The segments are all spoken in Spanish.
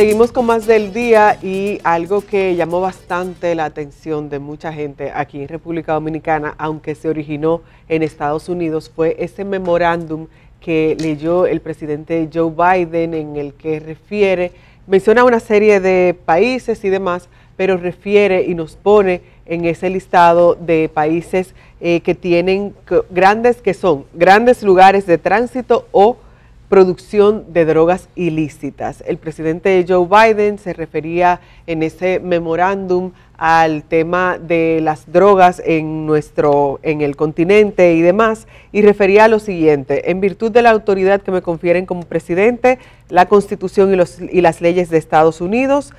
Seguimos con más del día y algo que llamó bastante la atención de mucha gente aquí en República Dominicana, aunque se originó en Estados Unidos, fue ese memorándum que leyó el presidente Joe Biden en el que refiere, menciona una serie de países y demás, pero refiere y nos pone en ese listado de países eh, que tienen grandes, que son grandes lugares de tránsito o producción de drogas ilícitas. El presidente Joe Biden se refería en ese memorándum al tema de las drogas en nuestro en el continente y demás y refería a lo siguiente, en virtud de la autoridad que me confieren como presidente, la Constitución y, los, y las leyes de Estados Unidos,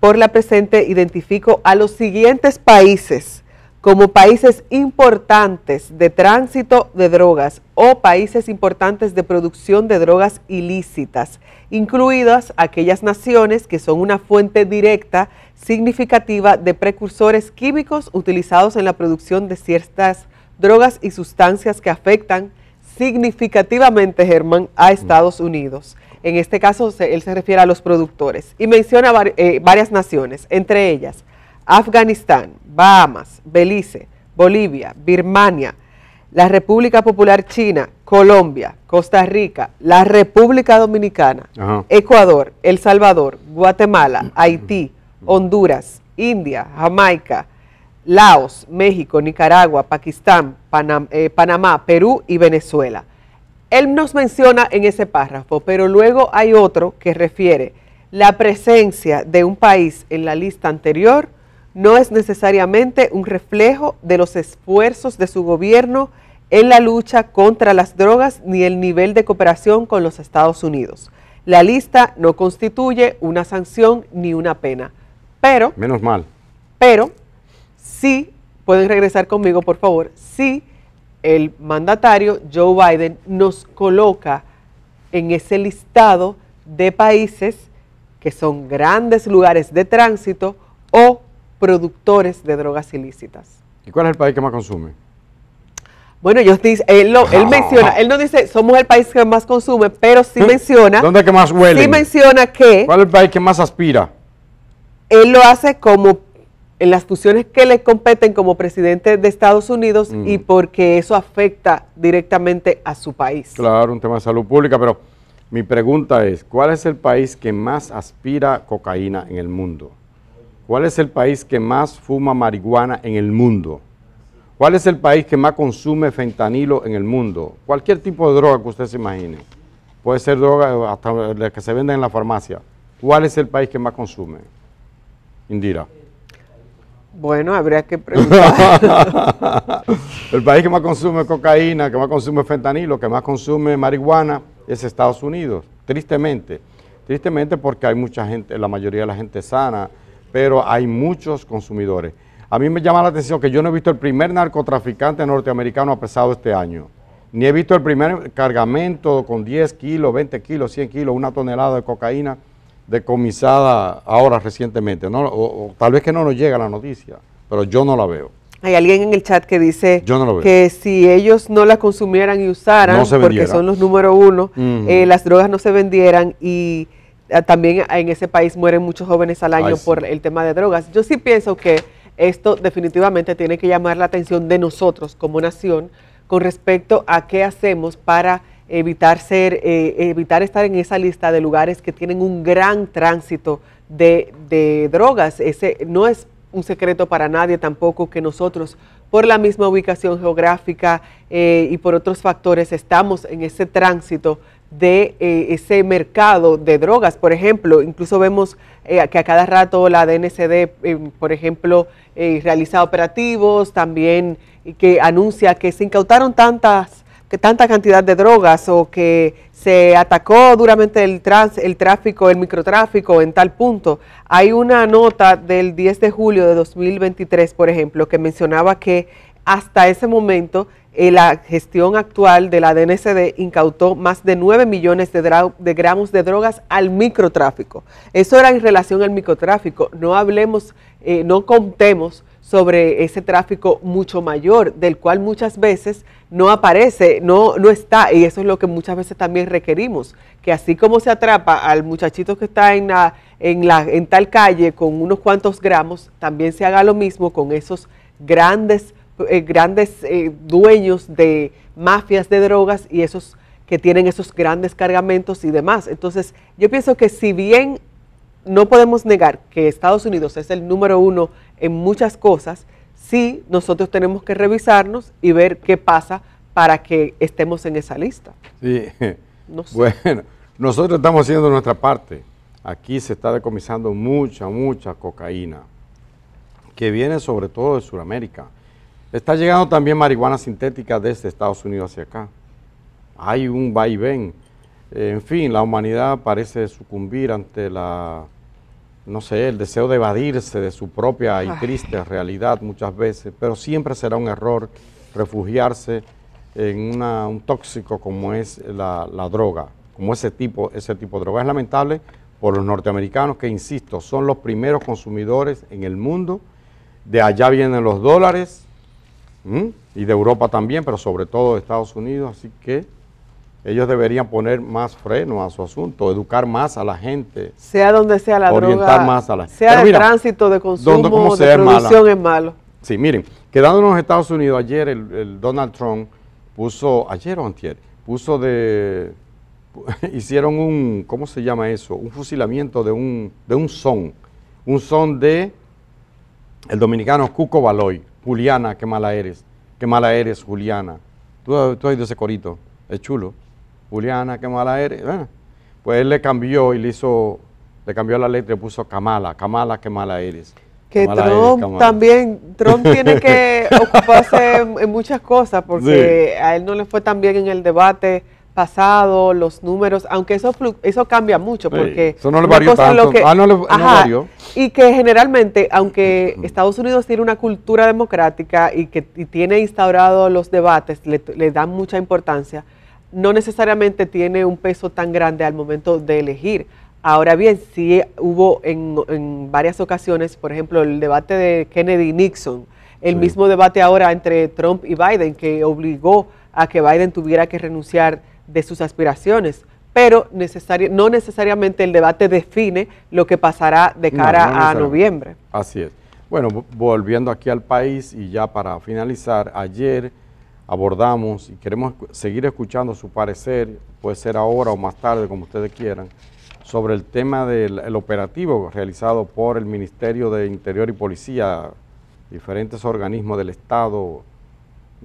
por la presente identifico a los siguientes países como países importantes de tránsito de drogas o países importantes de producción de drogas ilícitas, incluidas aquellas naciones que son una fuente directa significativa de precursores químicos utilizados en la producción de ciertas drogas y sustancias que afectan significativamente, Germán, a mm. Estados Unidos. En este caso, él se refiere a los productores y menciona eh, varias naciones, entre ellas Afganistán, Bahamas, Belice, Bolivia, Birmania, la República Popular China, Colombia, Costa Rica, la República Dominicana, Ecuador, El Salvador, Guatemala, Haití, Honduras, India, Jamaica, Laos, México, Nicaragua, Pakistán, eh, Panamá, Perú y Venezuela. Él nos menciona en ese párrafo, pero luego hay otro que refiere la presencia de un país en la lista anterior no es necesariamente un reflejo de los esfuerzos de su gobierno en la lucha contra las drogas ni el nivel de cooperación con los Estados Unidos. La lista no constituye una sanción ni una pena, pero... Menos mal. Pero sí, pueden regresar conmigo por favor, si el mandatario Joe Biden nos coloca en ese listado de países que son grandes lugares de tránsito, productores de drogas ilícitas. ¿Y cuál es el país que más consume? Bueno, él, menciona, él no dice somos el país que más consume, pero sí ¿Eh? menciona. ¿Dónde que más huele? Sí menciona que. ¿Cuál es el país que más aspira? Él lo hace como en las funciones que le competen como presidente de Estados Unidos mm. y porque eso afecta directamente a su país. Claro, un tema de salud pública, pero mi pregunta es, ¿cuál es el país que más aspira cocaína en el mundo? ¿Cuál es el país que más fuma marihuana en el mundo? ¿Cuál es el país que más consume fentanilo en el mundo? Cualquier tipo de droga que usted se imagine. Puede ser droga eh, hasta la que se vende en la farmacia. ¿Cuál es el país que más consume? Indira. Bueno, habría que preguntar. el país que más consume cocaína, que más consume fentanilo, que más consume marihuana es Estados Unidos, tristemente. Tristemente porque hay mucha gente, la mayoría de la gente sana, pero hay muchos consumidores. A mí me llama la atención que yo no he visto el primer narcotraficante norteamericano apresado este año, ni he visto el primer cargamento con 10 kilos, 20 kilos, 100 kilos, una tonelada de cocaína decomisada ahora recientemente. No, o, tal vez que no nos llega la noticia, pero yo no la veo. Hay alguien en el chat que dice que si ellos no la consumieran y usaran, porque son los número uno, eh, las drogas no se vendieran y Ah, también en ese país mueren muchos jóvenes al año por el tema de drogas. Yo sí pienso que esto definitivamente tiene que llamar la atención de nosotros como nación con respecto a qué hacemos para evitar ser, eh, evitar estar en esa lista de lugares que tienen un gran tránsito de, drogas. Ese no es un secreto para nadie tampoco que nosotros, por la misma ubicación geográfica eh, y por otros factores, estamos en ese tránsito de eh, ese mercado de drogas. Por ejemplo, incluso vemos eh, que a cada rato la DNCD, eh, por ejemplo, realiza operativos, también que anuncia que se incautaron tantas, que tanta cantidad de drogas o que se atacó duramente el, trans, el tráfico, el microtráfico en tal punto. Hay una nota del 10 de julio de 2023, por ejemplo, que mencionaba que hasta ese momento, eh, la gestión actual de la DNCD incautó más de 9 millones de, gramos de drogas al microtráfico. Eso era en relación al microtráfico. No hablemos, eh, no contemos sobre ese tráfico mucho mayor, del cual muchas veces no aparece, no, no está, y eso es lo que muchas veces también requerimos, que así como se atrapa al muchachito que está en, en, la, en tal calle con unos cuantos gramos, también se haga lo mismo con esos grandes eh, grandes eh, dueños de mafias de drogas y esos que tienen esos grandes cargamentos y demás. Entonces, yo pienso que si bien no podemos negar que Estados Unidos es el número uno en muchas cosas, sí nosotros tenemos que revisarnos y ver qué pasa para que estemos en esa lista. Bueno, nosotros estamos haciendo nuestra parte. Aquí se está decomisando mucha, mucha cocaína, que viene sobre todo de Sudamérica. Está llegando también marihuana sintética desde Estados Unidos hacia acá. Hay un vaivén. En fin, la humanidad parece sucumbir ante la, no sé, el deseo de evadirse de su propia y triste realidad muchas veces, pero siempre será un error refugiarse en un tóxico como es la, droga, como ese tipo, ese tipo de droga. Es lamentable por los norteamericanos que, insisto, son los primeros consumidores en el mundo, de allá vienen los dólares, ¿Mm? y de Europa también, pero sobre todo de Estados Unidos, así que ellos deberían poner más freno a su asunto, educar más a la gente. Sea donde sea la orientar más a la gente. Sea de tránsito, de consumo, donde, como de sea, es, malo. Sí, miren, quedándonos en Estados Unidos, ayer el, Donald Trump puso, ayer o antier, puso de, hicieron un, ¿cómo se llama eso? Un fusilamiento de un, de un son, un son de el dominicano Cuco Baloy Juliana, qué mala eres. Qué mala eres, Juliana. Tú, tú has oído ese corito, es chulo. Juliana, qué mala eres. Eh. pues él le cambió y le hizo, le cambió la letra y le puso Kamala, Kamala, qué mala eres. Que Trump también, Trump tiene que ocuparse en, muchas cosas porque a él no le fue tan bien en el debate pasado, los números, aunque eso eso cambia mucho porque eso no le varió tanto. Ah, no, le, Y que generalmente, aunque Estados Unidos tiene una cultura democrática y que tiene instaurado los debates, le, dan mucha importancia, no necesariamente tiene un peso tan grande al momento de elegir. Ahora bien, sí hubo en, varias ocasiones, por ejemplo, el debate de Kennedy-Nixon, el mismo debate ahora entre Trump y Biden que obligó a que Biden tuviera que renunciar de sus aspiraciones, pero no necesariamente el debate define lo que pasará de cara a noviembre. Así es. Bueno, volviendo aquí al país y ya para finalizar, ayer abordamos y queremos seguir escuchando su parecer, puede ser ahora o más tarde, como ustedes quieran, sobre el tema del operativo realizado por el Ministerio de Interior y Policía, diferentes organismos del Estado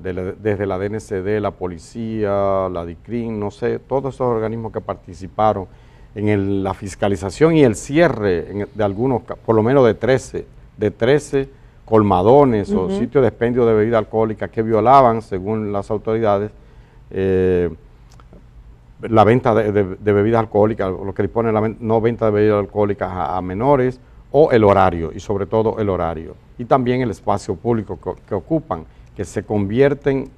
desde la DNCD, la policía, la DICRIN, no sé, todos esos organismos que participaron en la fiscalización y el cierre de algunos, por lo menos de 13, de 13 colmadones o sitios de expendio de bebida alcohólica que violaban, según las autoridades, eh, la venta de, bebidas alcohólicas, lo que dispone la no venta de bebidas alcohólicas a, menores, o el horario, y sobre todo el horario, y también el espacio público que ocupan que se convierten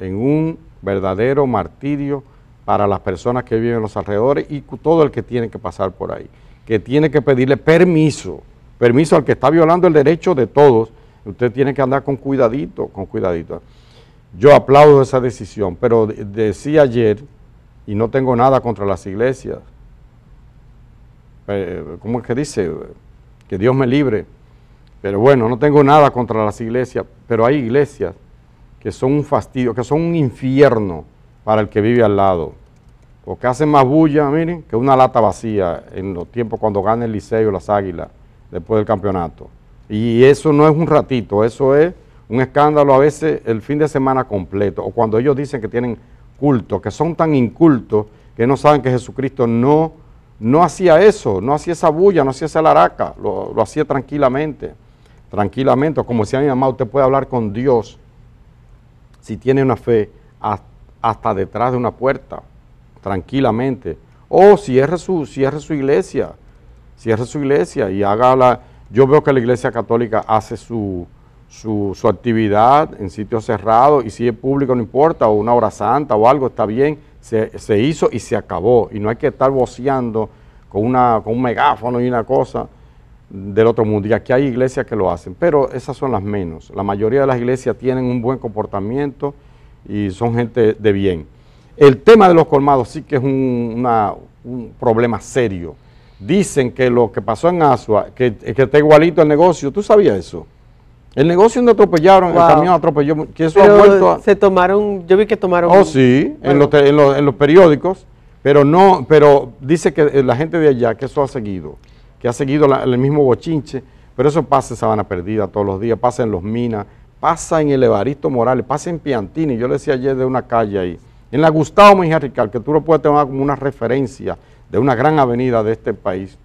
en un verdadero martirio para las personas que viven en los alrededores y todo el que tiene que pasar por ahí, que tiene que pedirle permiso, permiso al que está violando el derecho de todos. Usted tiene que andar con cuidadito, con cuidadito. Yo aplaudo esa decisión, pero decía ayer, y no tengo nada contra las iglesias, eh, ¿cómo es que dice? Que Dios me libre pero bueno, no tengo nada contra las iglesias, pero hay iglesias que son un fastidio, que son un infierno para el que vive al lado. O que hacen más bulla, miren, que una lata vacía en los tiempos cuando gana el Liceo las Águilas después del campeonato. Y eso no es un ratito, eso es un escándalo a veces el fin de semana completo. O cuando ellos dicen que tienen culto, que son tan incultos que no saben que Jesucristo no, no hacía eso, no hacía esa bulla, no hacía esa laraca, lo, lo hacía tranquilamente tranquilamente, o como decía mi mamá, usted puede hablar con Dios si tiene una fe hasta detrás de una puerta, tranquilamente. O cierre su, cierre su iglesia, cierre su iglesia y haga la... Yo veo que la iglesia católica hace su, su, actividad en sitio cerrado y si es público no importa, o una hora santa o algo, está bien, se, hizo y se acabó. Y no hay que estar voceando con, una, con un megáfono y una cosa del otro mundo. Y aquí hay iglesias que lo hacen, pero esas son las menos. La mayoría de las iglesias tienen un buen comportamiento y son gente de bien. El tema de los colmados sí que es un, problema serio. Dicen que lo que pasó en Asua, que, que está igualito el negocio, ¿tú sabías eso? El negocio no atropellaron, el camión atropelló, que eso ha vuelto a... Se tomaron, yo vi que tomaron... Oh, sí, en, los, en los periódicos, pero no, pero dice que la gente de allá que eso ha seguido ha seguido el mismo bochinche, pero eso pasa en Sabana Perdida todos los días, pasa en Los Minas, pasa en el Evaristo Morales, pasa en Piantini, yo le decía ayer de una calle ahí, en la Gustavo Rical, que tú lo puedes tomar como una referencia de una gran avenida de este país,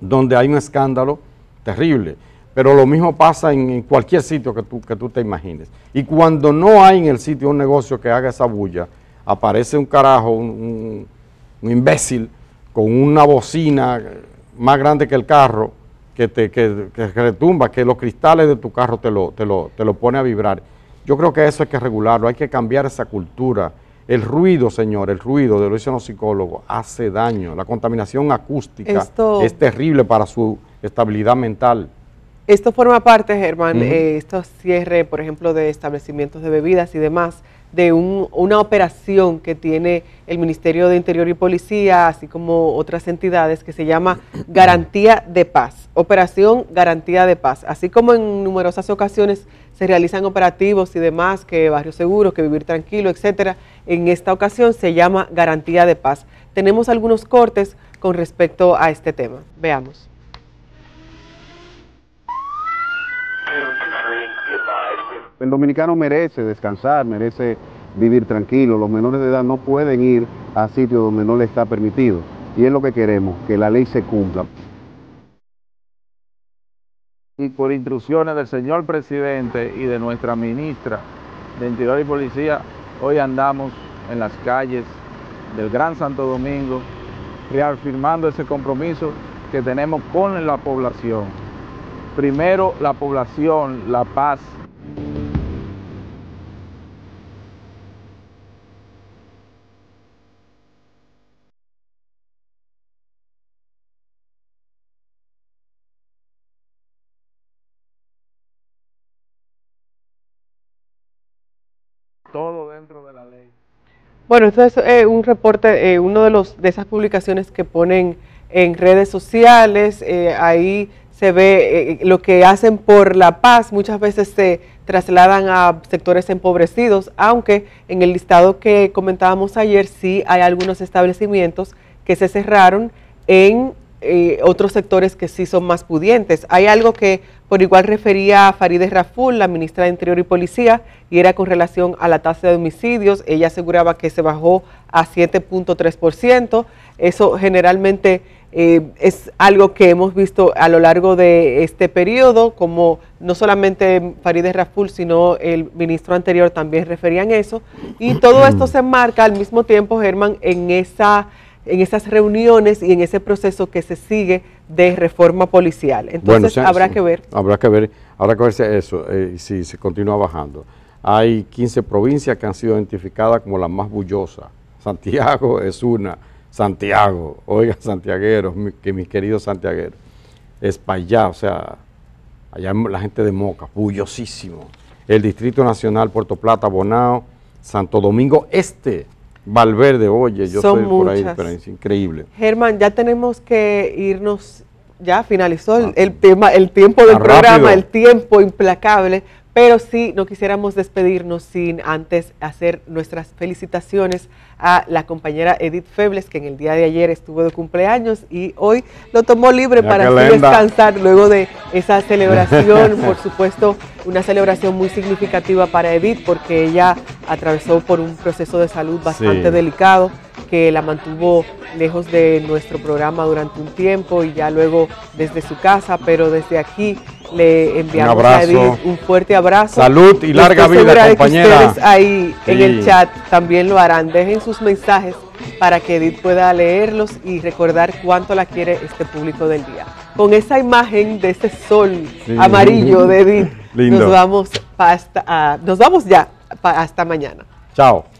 donde hay un escándalo terrible. Pero lo mismo pasa en, cualquier sitio que tú, que tú te imagines. Y cuando no hay en el sitio un negocio que haga esa bulla, aparece un carajo, un imbécil, con una bocina más grande que el carro, que te que, retumba, que los cristales de tu carro te lo, te, lo, te lo pone a vibrar. Yo creo que eso hay que regularlo, hay que cambiar esa cultura. El ruido, señor, el ruido, de lo dicen los psicólogos, hace daño. La contaminación acústica es terrible para su estabilidad mental. Esto forma parte, Germán, eh, estos cierres, por ejemplo, de establecimientos de bebidas y demás, de una operación que tiene el Ministerio de Interior y Policía, así como otras entidades, que se llama Garantía de Paz, Operación Garantía de Paz. Así como en numerosas ocasiones se realizan operativos y demás, que barrio seguros, que vivir tranquilo, etcétera, en esta ocasión se llama Garantía de Paz. Tenemos algunos cortes con respecto a este tema. Veamos. El dominicano merece descansar, merece vivir tranquilo. Los menores de edad no pueden ir a sitios donde no les está permitido. Y es lo que queremos, que la ley se cumpla. Y por instrucciones del señor presidente y de nuestra ministra de Interior y Policía, hoy andamos en las calles del Gran Santo Domingo, reafirmando ese compromiso que tenemos con la población. Primero la población, la paz, Bueno, esto es eh, un reporte, eh, uno de los de esas publicaciones que ponen en redes sociales, eh, ahí se ve eh, lo que hacen por la paz, muchas veces se trasladan a sectores empobrecidos, aunque en el listado que comentábamos ayer sí hay algunos establecimientos que se cerraron en eh, otros sectores que sí son más pudientes. Hay algo que por igual refería a Farideh Raful, la ministra de Interior y Policía, y era con relación a la tasa de homicidios. Ella aseguraba que se bajó a 7.3%. Eso generalmente eh, es algo que hemos visto a lo largo de este periodo, como no solamente Farideh Raful, sino el ministro anterior también referían eso. Y todo esto se enmarca al mismo tiempo, Germán, en esa en esas reuniones y en ese proceso que se sigue de reforma policial. Entonces habrá que ver. Habrá que ver, habrá que ver eso, eh, si se continúa bajando. Hay 15 provincias que han sido identificadas como las más bullosas. Santiago es una, Santiago, oiga santiagueros, que mis queridos santiagueros. Es para allá, o sea, allá la gente de Moca, bullosísimo. El Distrito Nacional, Puerto Plata, Bonao, Santo Domingo Este, Valverde, oye, yo soy por ahí pero es increíble. Germán, ya tenemos que irnos, ya finalizó el, ah. tema, el tiempo del ah, programa, el tiempo implacable, pero sí, no quisiéramos despedirnos sin antes hacer nuestras felicitaciones a la compañera Edith Febles, que en el día de ayer estuvo de cumpleaños y hoy lo tomó libre para descansar luego de esa celebración. por supuesto, una celebración muy significativa para Edith porque ella atravesó por un proceso de salud bastante delicado que la mantuvo lejos de nuestro programa durante un tiempo y ya luego desde su casa, pero desde aquí le enviamos un abrazo. A Edith un fuerte abrazo. Salud y larga vida, compañera. Que ustedes ahí en el chat también lo harán. Dejen sus mensajes para que Edith pueda leerlos y recordar cuánto la quiere este público del día. Con esa imagen de ese sol amarillo de Edith, nos vamos hasta, ah, nos vamos ya hasta mañana. Chao.